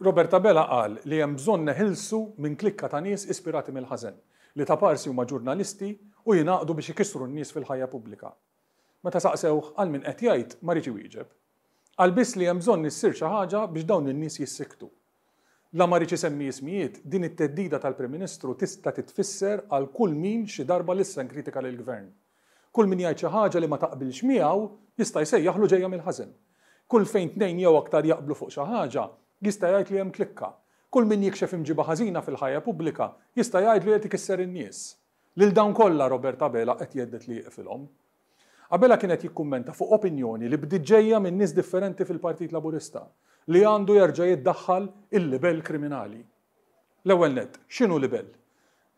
Roberta Bella qal li hemm bżonn neħilsu minn klikka ta' nies ispirati mill-ħażen li ta' parsi huma ġurnalisti u jingħaqdu biex ikissru n-nies fil-ħajja pubblika. Meta saqsewh għal min qed jgħid ma riġi wieġeb. Għal biss li hemm bżonn issir xi ħaġa biex dawn in-nies jissiktu. La ma riċi semmi jismijiet, din it-teddida tal-Prim Ministru tista' titfisser għal kull min xi darba lissa kritika lill gvern Kull min jgħid xi ħaġa li ma taqbilx miegħu jista' jsejjaħlu ġejja mill-ħażen. Kull fejn tnejn jew aktar jaqblu fuq xi ħaġa jista' jgħid li hemm klikka. Kull min jikxef imġiba ħażina fil-ħajja pubblika jista' jgħid li qed ikisser in-nies. Lil dawn kollha Robert Abela qed jeddet li jieqfilhom. om Abela kienet jikkummenta fuq opinjoni li ġejja minn nies differenti fil-Partit Laburista li għandu jerġa' jiddaħħal il-libel kriminali. L-ewwel net, x'inhu libel?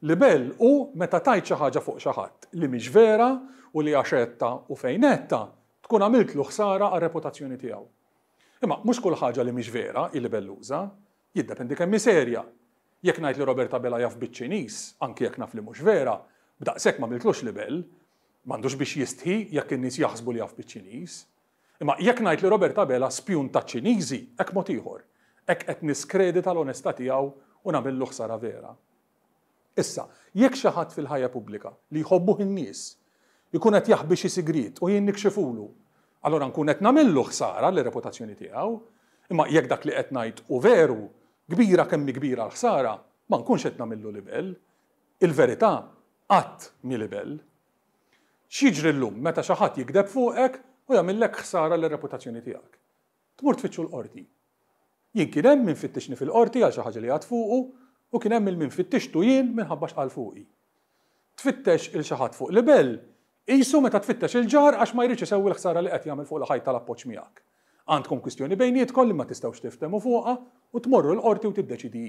Libel u meta tajt xi ħaġa fuq xi ħadd li mhix vera u li għaxetta u fejnetta tkun għamiltlu ħsara għar reputazzjoni tiegħu. Imma mhux kull ħaġa li mhix vera illi belluża jiddependi kemm miserja. Jekk ngħid li Roberta Bella jaf biċċinis, anki anke jekk naf li mhux vera, b'daqshekk ma miltlux li bell, m'għandux biex jistħi jekk in-nies jaħsbu li jaf biċ Imma jekk ngħid li Roberta Bella spjun ta' Ċiniżi, hekk mod ieħor, hekk qed niskredi tal-onesta tiegħu u nagħmel ħsara vera. Issa, jekk xi ħadd fil-ħajja pubblika li jħobbuh in-nies, ikun qed jaħbi xi sigrit u jien nikxifulu allora nkun qed nagħmillu ħsara l reputazzjoni tiegħu, imma jekk dak li qed ngħid u veru kbira kemm kbira l-ħsara, ma nkunx qed nagħmillu libel. Il-verità qatt mi libel. Xiġri llum meta xi ħadd jikdeb fuqek u jagħmillek ħsara l reputazzjoni tiegħek. Tmur tfittxu l-qorti. Jien kien hemm min fittixni fil-qorti għal xi ħaġa li għad fuqu u kien hemm il min fittixtu jien minħabba xqal fuqi. Tfittex il xi ħadd fuq libel Isu meta tfittex il-ġar għax ma jridx isewwi l-ħsara li qed jagħmel fuq l-ħajt tal-appoġġ miegħek. Għandkom kwistjoni bejnietkom li ma tistgħux tiftemu fuqha u tmorru l-qorti u tiddeċidi.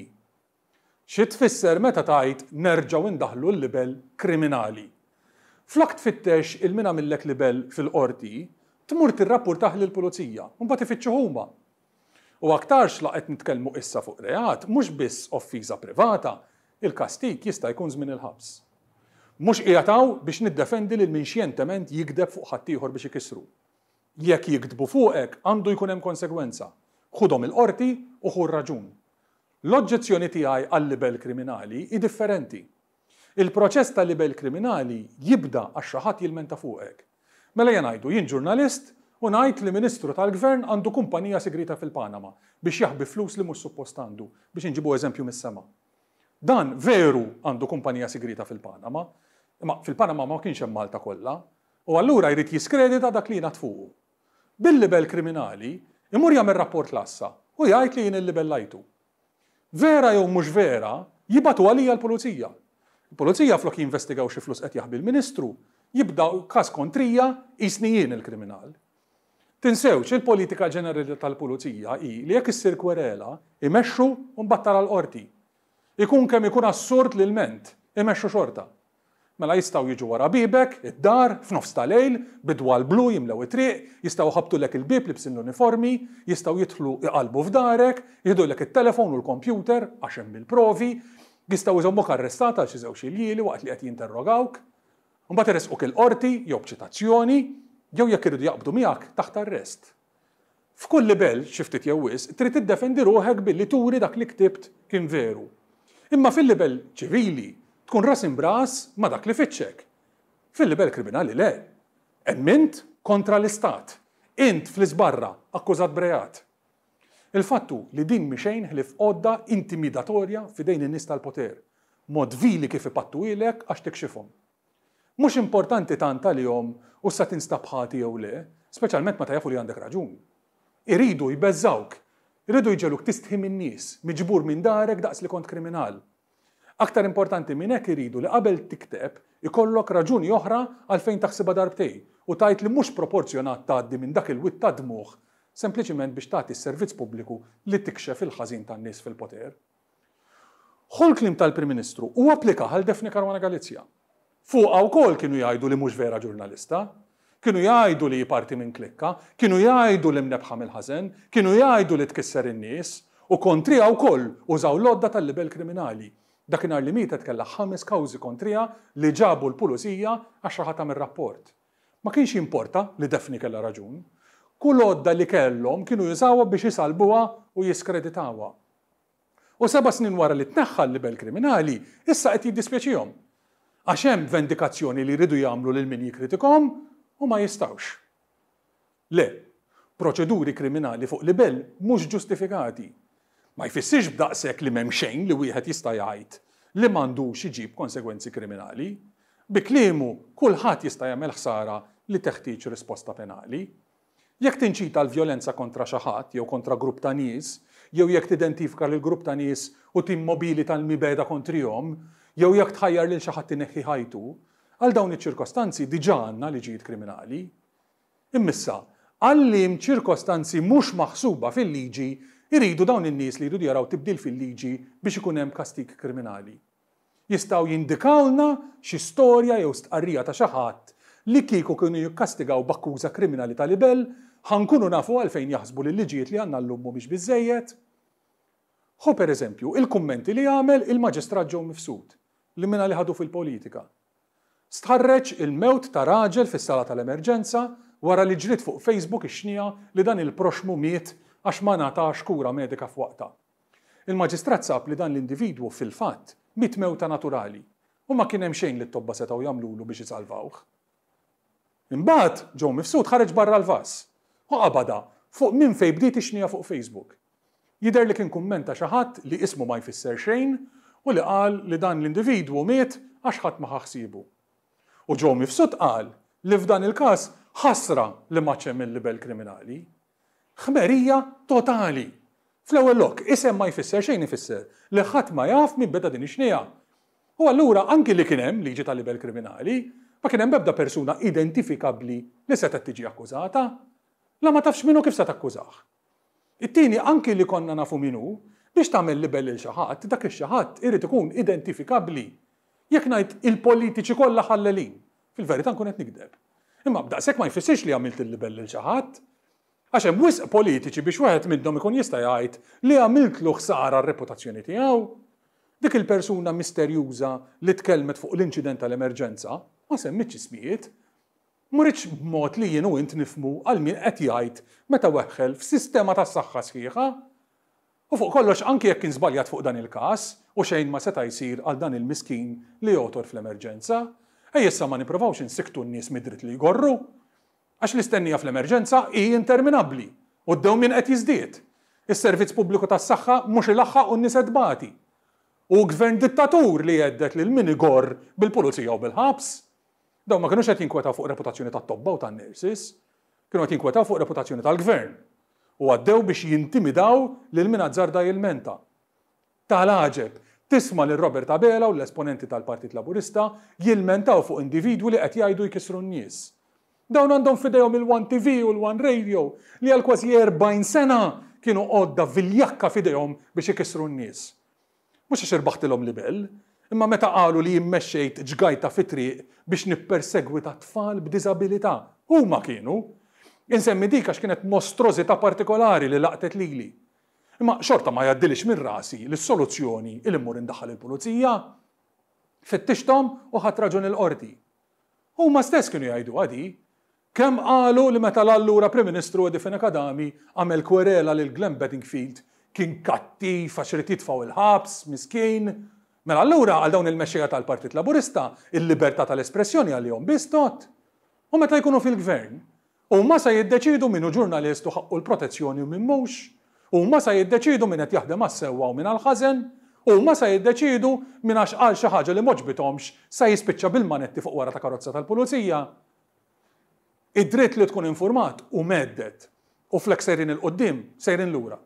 Xi tfisser meta tgħid nerġgħu indaħlu l-libel kriminali. Flak tfittex il-mina millek libel fil-qorti, tmur tirrapportaħ lil pulizija u mbagħad tifittxu huma. U aktarx qed nitkellmu issa fuq reat, mhux biss offiża privata, il-kastik jista' jkun żmien il-ħabs mux qiegħtaw biex niddefendi lil min xjentament jikdeb fuq ħaddieħor biex ikissru. Jekk jikdbu fuqek għandu jkun hemm konsekwenza. Ħudhom il-qorti u ħu raġun. L-oġġezzjoni tiegħi għal-libel kriminali i differenti. Il-proċess tal-libel kriminali jibda għax xaħat jilmenta fuqek. Mela jenajdu jien ġurnalist u najt li ministru tal-gvern għandu kumpanija segreta fil-Panama biex jaħbi flus li mhux għandu biex nġibu eżempju mis-sema. Dan veru għandu kumpanija segreta fil-Panama, Imma fil-Panama ma kienx hemm Malta kollha, u allura jrid jiskredita dak li jingħad fuq Bil-libel kriminali, imur jagħmel rapport l-assa u jgħid li jien il libel lajtu. Vera jew mhux vera, jibatu għalija l-pulizija. Il-pulizija flok jinvestigaw xi flus qed jaħbi l-Ministru, jibda każ kontrija jisni jien il-kriminal. Tinsewx il-politika ġenerali tal-pulizija hi li jekk issir kwerela imexxu u mbattar l qorti. Ikun kemm ikun assurd l-ment imexxu xorta. Mela jistaw jiġu wara bibek, id-dar, f'nofs tal-lejl, bidwa l blu jimlew it-triq, jistaw ħabtu lek il-bib li bsin l-uniformi, jistaw jitħlu iqalbu f'darek, jidu lek il-telefon u l-kompjuter, għaxem bil-provi, jistaw jżommuk arrestata għax jżew xiljili waqt li qed jinterrogawk, mbagħad iresquk il-qorti jew b'ċitazzjoni, jew jekk iridu jaqbdu miegħek taħt arrest. F'kull libel xiftit jewis, trid tiddefendi ruħek billi turi dak li ktibt kien veru. Imma fil-libel ċivili tkun ras imbras ma dak li fitxek. Fil-libel kriminali le. Emmint kontra l-istat. Int fl-izbarra akkużat brejat. Il-fattu li din mixejn li f'odda intimidatorja fidejn in-nies tal-poter. Mod vili kif ipattu ilek għax tikxifhom. Mhux importanti tant tal-jom u sa tinstabħati jew le, speċjalment meta jafu li għandek raġun. Iridu jbeżżawk, iridu jġeluk tistħi min-nies, miġbur minn darek daqs li kont kriminal Aktar importanti minn hekk iridu li qabel tikteb ikollok raġuni oħra għalfejn taħsibha darbtej u tajt li mhux proporzjonat tgħaddi minn dak il-wit ta' dmuħ sempliċiment biex tagħti s-servizz pubbliku li tikxef il-ħażin tan-nies fil-poter. Ħol klim tal-Prim Ministru u applika għal Defni Karwana Galizja. Fuqa wkoll kienu jgħidu li mhux vera ġurnalista, kienu jgħidu li jparti minn klikka, kienu jgħidu li mnebħa mill-ħażen, kienu jgħidu li tkisser in-nies u kontrija wkoll użaw lodda tal-libel kriminali Dakinhar li mietet kellha ħames kawżi kontrija li ġabu l-pulizija għax raħat tagħmel rapport. Ma kienx importa li defni kellha raġun. Kull odda li kellhom kienu jużawha biex jisalbuha u jiskreditawha. U seba' snin wara li tneħħa l-libel kriminali, issa qed jiddispjaċihom. Għax hemm vendikazzjoni li jridu jagħmlu lil min jikkritikhom u ma jistawx. Le, proċeduri kriminali fuq libel mhux ġustifikati Ma jfissirx b'daqshekk li m'hemm xejn li wieħed jista' jgħid li m'għandux iġib konsegwenzi kriminali. Bi kliemu kulħadd jista' jagħmel ħsara li teħtieġ risposta penali. Jekk tinċita l-vjolenza kontra xi ħadd jew kontra grupp ta' nies, jew jekk tidentifika lil grupp ta' nies u timmobili tal-mibeda kontrihom, jew jekk tħajjar lil xi ħadd ineħħi ħajtu, għal dawn iċ-ċirkostanzi diġà għandna liġijiet kriminali. Immissa, għallim ċirkostanzi mhux maħsuba fil-liġi Iridu dawn in-nies li jridu jaraw tibdil fil-liġi biex ikun hemm kastik kriminali. Jistgħu jindikawna xi storja jew stqarrija ta' xi ħadd li kieku kienu jikkastigaw b'akkuża kriminali ta' libel ħankunu nafu għalfejn jaħsbu li liġijiet li għanna l-lum mhumiex biżejjed. Ho per eżempju, il-kummenti li għamel il-maġistrat ġew mifsud li minna li ħadu fil-politika. Stħarreċ il-mewt ta' raġel fis sala tal-emerġenza wara li ġrit fuq Facebook ix-xnija li dan il-proxmu miet għax ma nata kura medika f'waqta. Il-maġistrat sab li dan l-individwu fil-fatt mewta naturali u ma kien hemm xejn li t-tobba setgħu jagħmlulu biex jizalvawx. Imbagħad ġew mifsud ħareġ barra l-vas. U qabada fuq minn fejn bdiet ixnija fuq Facebook. Jider li kien kummenta xi ħadd li ismu ma jfisser xejn u li qal li dan l-individwu miet għax ħadd ma ħaħsibu. U ġew mifsud qal li f'dan il-każ ħasra li ma ċemm il-libel kriminali ħmerija totali. Fl-ewwel lok, isem ma jfisser xejn ifisser li ħadd ma jaf minn beda din ix U allura anki li kien hemm liġi tal-libel kriminali, ma kien hemm bebda persuna identifikabbli li se tiġi akkużata, la ma tafx minnu kif se takkużah. It-tieni anki li konna nafu minnu biex tagħmel libel lil xi ħadd, dak ix-xi ħadd irid ikun identifikabbli. Jekk ngħid il-politiċi kollha ħallelin, fil-verità nkun qed nikdeb. Imma b'daqshekk ma jfissirx li għamilt il-libel lil xi ħadd, Għax hemm wisq politiċi biex wieħed minnhom ikun jista' jgħid li l ħsara r-reputazzjoni tiegħu. Dik il-persuna misterjuża li tkellmet fuq l-inċident tal-emerġenza, ma semmitx ismijiet, muriċ b'mod li jenu int nifmu għal min qed jgħid meta weħħel f'sistema tas-saħħa sħiħa. U fuq kollox anki jekk inżbaljat fuq dan il-każ u xejn ma seta' jsir għal dan il-miskin li jotor fl-emerġenza, ejjessa ma niprovawx insiktu n-nies mid-dritt li jgorru, Għax l-istennija fl-emerġenza i interminabli u d-dew minn qed jiżdied. Is-servizz pubbliku tas-saħħa mhux il-aħħa u niset bati. U gvern dittatur li jeddet lil min igor bil-pulizija u bil-ħabs. Daw ma kienux qed jinkweta fuq reputazzjoni tat-tobba u tan nurses kienu qed jinkwetaw fuq reputazzjoni tal-gvern. U għaddew biex jintimidaw lil min jil jilmenta. Tal-ħaġeb, tisma lil Robert Abela u l-esponenti tal-Partit Laburista jilmentaw fuq individwi li qed jgħidu jkissru n-nies Dawn għandhom fidejhom il-One TV u l-One Radio li għal kważi 40 sena kienu għodda viljakka fidejhom biex ikisru n-nies. Mhux għax irbaħtilhom bell, imma meta qalu li jimmexxejt ġgajta fitri biex nippersegwita tfal b'diżabilità. Huma kienu. Insemmi dik għax kienet mostrożità partikolari li laqtet lili. Imma xorta ma jaddilix minn rasi li soluzzjoni il immur indaħħal il-pulizija, fittixtom u ħat raġun il-qorti. Huma stess kienu jgħidu għadi, Kem għalu li meta l-allura Prim Ministru Edifin Akadami għamel kwerela lil Glenn Bedingfield kien katti faċri titfaw il-ħabs, miskin. Mela allura għal dawn il-mexxija tal-Partit Laburista, il-libertà tal-espressjoni għal-jom bistot. U meta jkunu fil-gvern, u ma sa jiddeċidu minnu ġurnalistu ħaqqu l-protezzjoni u minn mux, u ma sa jiddeċidu minn qed jaħdem għas-sewwa u minn għal-ħażen, u ma sa jiddeċidu minn għax għal xi ħaġa li moġbitomx sa jispiċċa bil-manetti fuq wara ta' karozza tal-pulizija. Id-dritt li tkun informat u meddet u flek sejrin il-qoddim, sejrin l-ura.